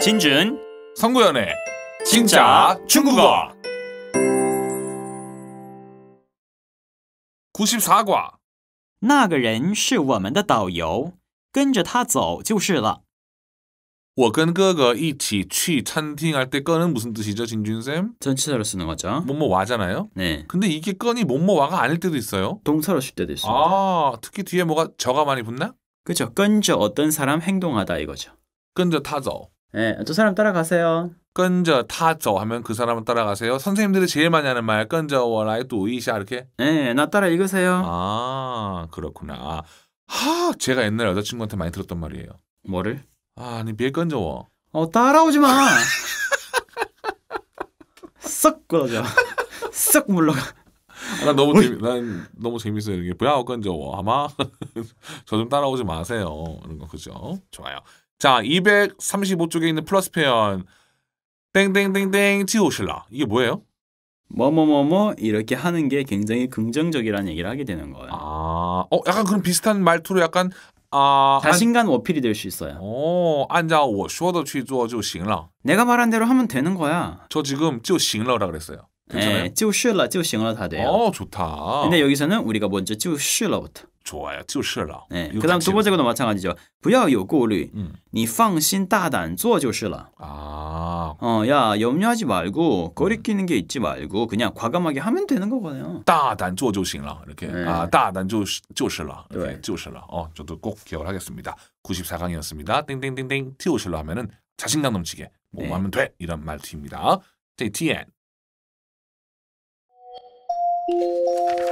진준 성구연의 진짜 중국어 94과 那个人是我们的导游，跟着他走就是了。 我跟哥哥一起去餐厅할때 꺼는 무슨 뜻이죠, 진준 쌤? 전치사로 쓰는 거죠. 뭐뭐 와잖아요. 네. 근데 이게 꺼니 뭐뭐 와가 아닐 때도 있어요. 동사로 쓸 때도 있습니 아, 특히 뒤에 뭐가 저가 많이 붙나? 그죠? 끈저 어떤 사람 행동하다 이거죠. 끈저 타저. 예, 저 사람 따라가세요. 끈저 타저 하면 그 사람은 따라가세요. 선생님들이 제일 많이 하는 말 끈저 워라이 또이샤 이렇게. 예, 나 따라 읽으세요. 아 그렇구나. 하, 제가 옛날 여자친구한테 많이 들었던 말이에요. 뭐를? 아, 아니 비에 끈저워. 어 따라오지 마. 썩 꺼져. 썩 물러가. 아, 난 너무 뭐 재미, 난 너무 재밌어요. 이게 뭐야 어간저워 뭐 아마 저 좀 따라오지 마세요. 이런 거 그죠? 좋아요. 자, 235쪽에 있는 플러스 표현 땡땡땡땡 지우실라 이게 뭐예요? 뭐뭐뭐뭐 이렇게 하는 게 굉장히 긍정적이라는 얘기를 하게 되는 거예요. 아, 어 약간 그런 비슷한 말투로 약간 아 자신감 어필이 될 수 있어요. 어, 앉아我说的去做就行了. 내가 말한 대로 하면 되는 거야. 저 지금 쥐우 行了라 그랬어요. 예, 찌우실라 찌우싱어라 다 돼요. 어, 좋다. 근데 여기서는 우리가 먼저 찌우실라부터. 좋아요. 찌우실라. 예. 그다음 두 번째 것도 마찬가지죠. 不要有顾虑.你放心大胆做就是了. 음. 아. 어, 야, 염려하지 말고 거리끼는 게 있지 말고 그냥 과감하게 하면 되는 거거든요. 大胆做就行了. 이렇게. 네. 아, 大胆就就是了. 이렇게 就是了. 어, 저도 꼭 기억을 하겠습니다. 94강이었습니다. 땡땡땡땡 찌우실라 하면은 자신감 넘치게 뭐 네. 하면 돼. 이런 말투입니다. 제 TN Música